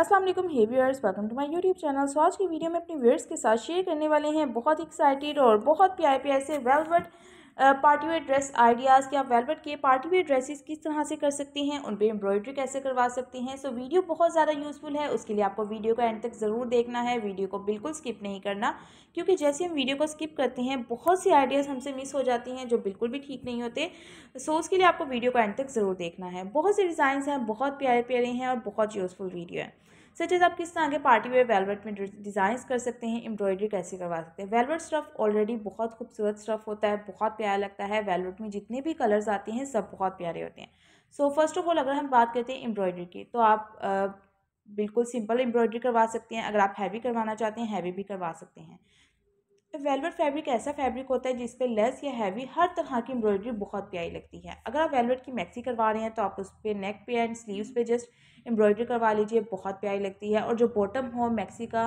Aslam hey viewers welcome to my YouTube channel so आज की video में अपने व्यूअर्स के साथ शेयर करने वाले हैं बहुत एक्साइटेड और बहुत प्यारे प्यार से velvet party wear dress ideas आप वेलवेट के पार्टी वेयर ड्रेसेस किस तरह से कर सकते हैं उन पर एम्ब्रॉयडरी कैसे करवा सकते हैं सो वीडियो बहुत ज़्यादा यूज़फुल है उसके लिए आपको वीडियो को एंड तक ज़रूर देखना है वीडियो को बिल्कुल स्किप नहीं करना क्योंकि जैसे हम वीडियो को स्किप करते हैं बहुत सी आइडियाज़ हमसे मिस हो जाती हैं जो बिल्कुल भी ठीक नहीं होते सो उसके लिए आपको वीडियो को एंड तक ज़रूर देखना है बहुत से डिज़ाइन हैं बहुत प्यारे प्यारे हैं और बहुत यूज़फुल वीडियो है सचेज आप किस तरह के पार्टी वेयर वेलवेट में डिज़ाइंस कर सकते हैं एम्ब्रॉयडरी कैसे करवा सकते हैं वेलवेट स्टफ़ ऑलरेडी बहुत खूबसूरत स्टफ़ होता है बहुत प्यारा लगता है वेलवेट में जितने भी कलर्स आते हैं सब बहुत प्यारे होते हैं सो फर्स्ट ऑफ ऑल अगर हम बात करते हैं एम्ब्रॉयडरी की तो आप बिल्कुल सिंपल एम्ब्रॉयडरी करवा सकते हैं अगर आप हैवी करवाना चाहते हैं हैवी भी करवा सकते हैं वेलवेट तो फैब्रिक ऐसा फैब्रिक होता है जिस लेस या हैवी हर तरह की एम्ब्रॉयडरी बहुत प्यारी लगती है अगर आप वेलवेट की मैक्सी करवा रहे हैं तो आप उस पर नेक पे एंड स्लीव्स पे जस्ट एम्ब्रॉयडरी करवा लीजिए बहुत प्यारी लगती है और जो बॉटम हो मैक्सी का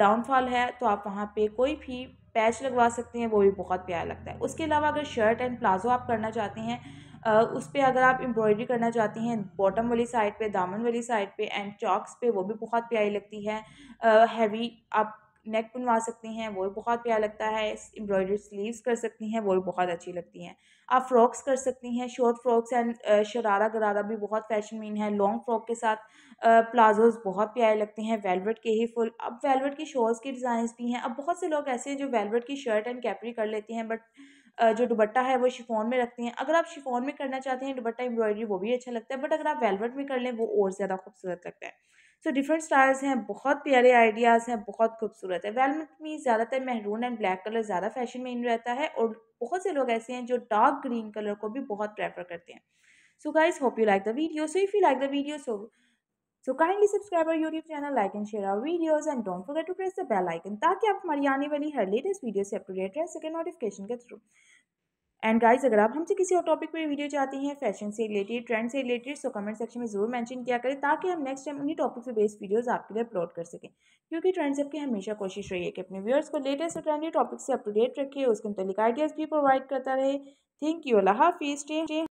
डाउनफॉल है तो आप वहाँ पर कोई भी पैच लगवा सकते हैं वो भी बहुत प्यारा लगता है उसके अलावा अगर शर्ट एंड प्लाजो आप करना चाहते हैं उस पर अगर आप एम्ब्रॉयडरी करना चाहती हैं बॉटम वाली साइड पे दामन वाली साइड पे एंड चॉक्स पे वो भी बहुत प्यारी लगती है हैवी आप नेक बनवा सकती हैं वो भी बहुत प्यार लगता है एम्ब्रॉयडरी स्लीव्स कर सकती हैं वो भी बहुत अच्छी लगती हैं आप फ्रॉक्स कर सकती हैं short frocks and sharara gharara भी बहुत फैशन मीन है लॉन्ग फ्रॉक के साथ प्लाजोज बहुत प्यारे लगते हैं वेलवेट के ही फुल अब वेलवेट की शॉल्स के डिज़ाइंस भी हैं अब बहुत से लोग ऐसे हैं जो वेलवेट की शर्ट एंड कैपरी कर लेते हैं बट जो दुबट्टा है वो शिफोन में रखती हैं अगर आप शिफोन में करना चाहते हैं दुबट्टा एम्ब्रॉयडरी वो भी अच्छा लगता है बट अगर आप वेलवेट में कर लें वो और ज़्यादा खूबसूरत लगता है सो डिफरेंट स्टाइल्स हैं बहुत प्यारे आइडियाज़ हैं बहुत खूबसूरत है वेलमेट मी ज़्यादातर महरून एंड ब्लैक कलर ज़्यादा फैशन में इन रहता है और बहुत से लोग ऐसे हैं जो डार्क ग्रीन कलर को भी बहुत प्रेफर करते हैं so guys hope you like the video so if you like the video so so kindly subscribe our YouTube channel like and share our videos and don't forget to press the bell icon ताकि आप हमारी आने वाली हर latest video से update रह सकें notification के थ्रू एंड गाइस अगर आप हमसे किसी और टॉपिक पे वीडियो चाहते हैं फैशन से रिलेटेड ट्रेंड से रिलेटेड सो कमेंट सेक्शन में जरूर मेंशन किया करें ताकि हम नेक्स्ट टाइम उन्हीं टॉपिक पे बेस्ड वीडियोस आपके लिए अपलोड कर सकें क्योंकि ट्रेंड्स आपकी हमेशा कोशिश रही है कि अपने व्यूअर्स को लेटेस्ट और ट्रेंडी टॉपिक से अपडेट रखे उसके मतलब आइडियाज़ भी प्रोवाइड करता रहे थैंक यू अल्लाह हाफिज़